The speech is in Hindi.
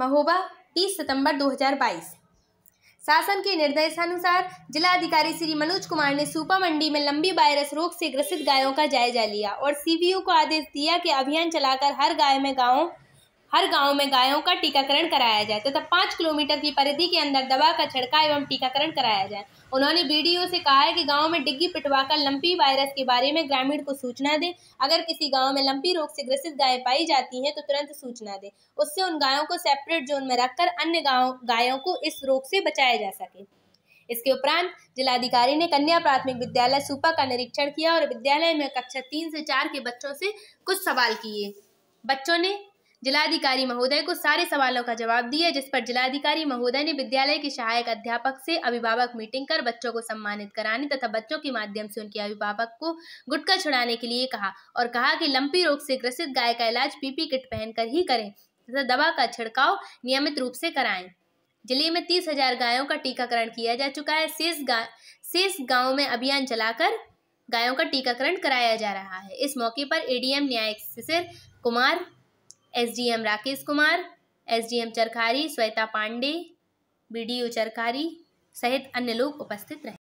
महोबा 20 सितंबर 2022 शासन के निर्देशानुसार जिला अधिकारी श्री मनोज कुमार ने सूपा मंडी में लंबी वायरस रोग से ग्रसित गायों का जायजा लिया और सीबीयू को आदेश दिया कि अभियान चलाकर हर गाय में गाँव हर गांव में गायों का टीकाकरण कराया जाए तथा पाँच किलोमीटर की परिधि के अंदर दवा का छिड़काव एवं टीकाकरण कराया जाए उन्होंने बी से कहा है कि गांव में डिग्गी पिटवाकर लंपी वायरस के बारे में ग्रामीण को सूचना दें अगर किसी गांव में लंपी रोग से ग्रसित गायें पाई जाती हैं तो तुरंत सूचना दें उससे उन गायों को सेपरेट जोन में रखकर अन्य गाँव गायों को इस रोग से बचाया जा सके इसके उपरांत जिलाधिकारी ने कन्या प्राथमिक विद्यालय सुपा का निरीक्षण किया और विद्यालय में कक्षा तीन से चार के बच्चों से कुछ सवाल किए बच्चों ने जिलाधिकारी महोदय को सारे सवालों का जवाब दिया जिस पर जिलाधिकारी महोदय ने विद्यालय के सहायक अध्यापक से अभिभावक मीटिंग कर बच्चों को सम्मानित कराने तथा बच्चों के माध्यम से उनके अभिभावक को गुटखा छुड़ाने के लिए कहा और कहा कि लंपी रोग से ग्रसित गाय का इलाज पीपी किट पहनकर ही करें तथा दवा का छिड़काव नियमित रूप से कराएं जिले में तीस हजार गायों का टीकाकरण किया जा चुका है शेष गाय शेष गाँव में अभियान चलाकर गायों का टीकाकरण कराया जा रहा है इस मौके पर एडीएम न्यायिक शिशिर कुमार एसडीएम राकेश कुमार एसडीएम चरखारी श्वेता पांडे ओ चरखारी सहित अन्य लोग उपस्थित रहे